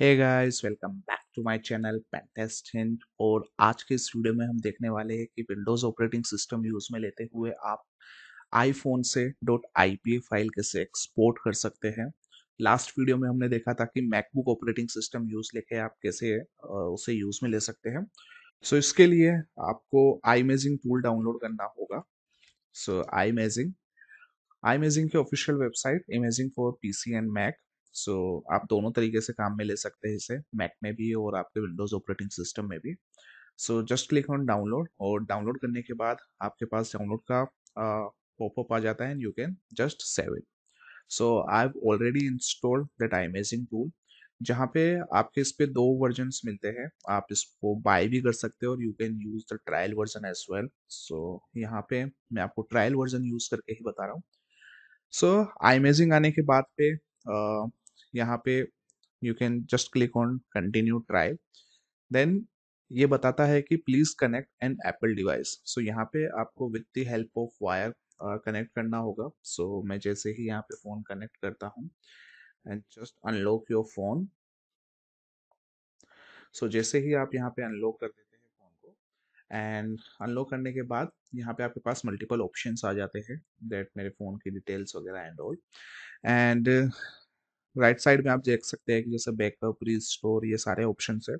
hey guys welcome back to my channel pentest hint और आज के इस वीडियो में हम देखने वाले हैं कि विंडोज़ ऑपरेटिंग सिस्टम यूज़ में लेते हुए आप आईफोन से डॉट आई फाइल कैसे एक्सपोर्ट कर सकते हैं लास्ट वीडियो में हमने देखा था कि मैकबुक ऑपरेटिंग सिस्टम यूज़ लेके आप कैसे उसे यूज़ में ले सकते हैं सो so, इसके लिए आपको आईमेजिंग टूल डाउनलोड करना होगा सो आई आईमेजिंग आईमेजिंग के official website iMazing for PC and Mac so so, आप दोनों तरीके से काम में ले सकते हैं इसे मैक में भी और आपके विंडोज़ ऑपरेटिंग सिस्टम में भी so just click on download और डाउनलोड करने के बाद आपके पास डाउनलोड का पॉपअप आ जाता है and you can just save it so I have already installed that iMazing tool जहाँ पे आपके इस पे दो वर्जन मिलते हैं आप इसको बाय भी कर सकते हो और you can use the trial version as well so यहाँ पे मैं आपको ट्रायल वर्जन यूज करके ही बता रहा हूँ सो आईमेजिंग आने के बाद पे uh, यहाँ पे you can just click on continue try then ये बताता है कि please connect an Apple device so यहाँ पे आपको with the help of wire connect करना होगा सो so, मैं जैसे ही यहाँ पे फ़ोन कनेक्ट करता हूँ and just unlock your phone so जैसे ही आप यहाँ पे अनलॉक कर देते हैं फ़ोन को एंड अनलॉक करने के बाद यहाँ पे आपके पास मल्टीपल ऑप्शंस आ जाते हैं दैट मेरे फ़ोन की डिटेल्स वगैरह and all and right side में आप देख सकते हैं कि जैसे बैकअप स्टोर ये सारे ऑप्शन है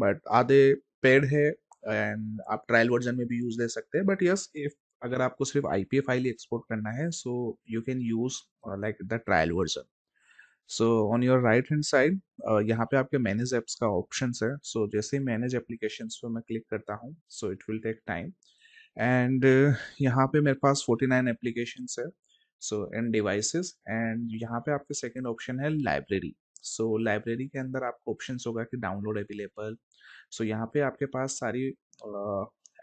बट आधे पेड है एंड आप ट्रायल वर्जन में भी यूज ले सकते हैं बट यस इफ अगर आपको सिर्फ आई पी फाइल ही एक्सपोर्ट करना है so you can use like the trial version so on your right hand side यहाँ पे आपके मैनेज एप्स का ऑप्शन है सो so, जैसे मैनेज एप्लीकेशन पे मैं क्लिक करता हूँ so it will take time and यहाँ पे मेरे पास फोर्टी नाइन एप्लीकेशन है सो एंड डिवाइसेस एंड यहाँ पे आपके सेकेंड ऑप्शन है लाइब्रेरी सो so, लाइब्रेरी के अंदर आपको ऑप्शन होगा कि डाउनलोड अवेलेबल सो यहाँ पे आपके पास सारी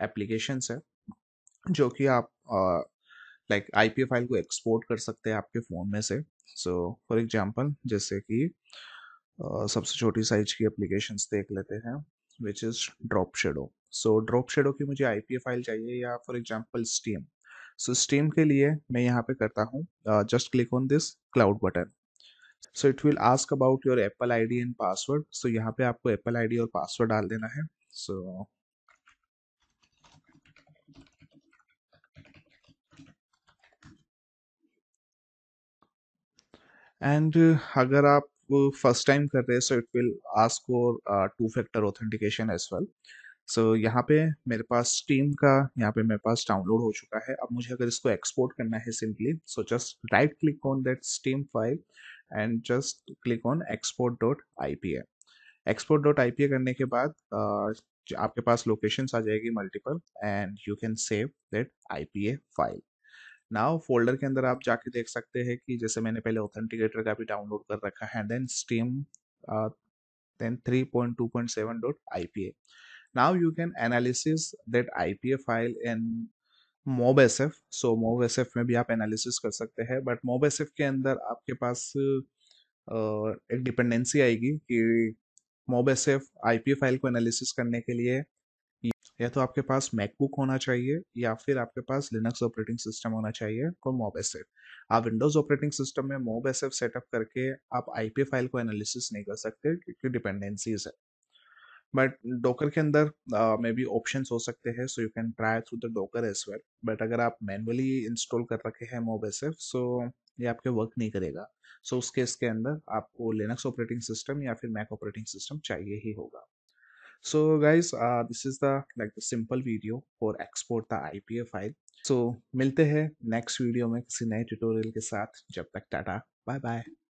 एप्लीकेशंस uh, है जो कि आप लाइक आई पी फाइल को एक्सपोर्ट कर सकते हैं आपके फ़ोन में से सो फॉर एग्जांपल जैसे कि uh, सबसे छोटी साइज की एप्लीकेशंस देख लेते हैं which is drop shadow so drop shadow की मुझे आई पी फाइल चाहिए या फॉर एग्जाम्पल स्टीम सिस्टम के लिए मैं यहाँ पे करता हूँ just click on this cloud button so it will ask about your Apple D and password so यहाँ पे आपको एप्पल आई डी और पासवर्ड डाल देना है सो so, एंड uh, अगर आप फर्स्ट uh, टाइम कर रहे हैं so it will ask for two factor authentication as well so so, यहाँ पे मेरे पास स्टीम का यहाँ पे मेरे पास डाउनलोड हो चुका है अब मुझे अगर इसको एक्सपोर्ट करना है simply so just right click on that steam file and just click on export dot I P A export dot I P A करने के बाद uh, आपके पास लोकेशन आ जाएगी multiple and you can save that I P A file now folder के अंदर आप जाके देख सकते हैं कि जैसे मैंने पहले ऑथेंटिकेटर का भी डाउनलोड कर रखा है and then steam then three point two point seven dot I P A now you can analysis that IPA file in Mob S F so Mob S F में भी आप एनालिसिस कर सकते हैं बट मोब एस एफ के अंदर आपके पास uh, एक डिपेंडेंसी आएगी कि Mob S F I file को एनालिसिस करने के लिए या तो आपके पास मैकबुक होना चाहिए या फिर आपके पास लिनक्स ऑपरेटिंग सिस्टम होना चाहिए और मोब एस एफ आप विंडोज ऑपरेटिंग सिस्टम में मोब एस एफ सेटअप करके आप आई फाइल को एनालिसिस नहीं कर सकते क्योंकि डिपेंडेंसीज है बट डॉकर के अंदर मे बी ऑप्शन हो सकते हैं so you can try through the docker as well but अगर आप मैनुअली इंस्टॉल कर रखे हैं मोब एस सो ये आपके वर्क नहीं करेगा सो so, उस केस के अंदर आपको लिनक्स ऑपरेटिंग सिस्टम या फिर मैक ऑपरेटिंग सिस्टम चाहिए ही होगा so guys this is the like the simple video for export the I P F file so मिलते हैं नेक्स्ट वीडियो में किसी नए ट्यूटोरियल के साथ जब तक टाटा बाय बाय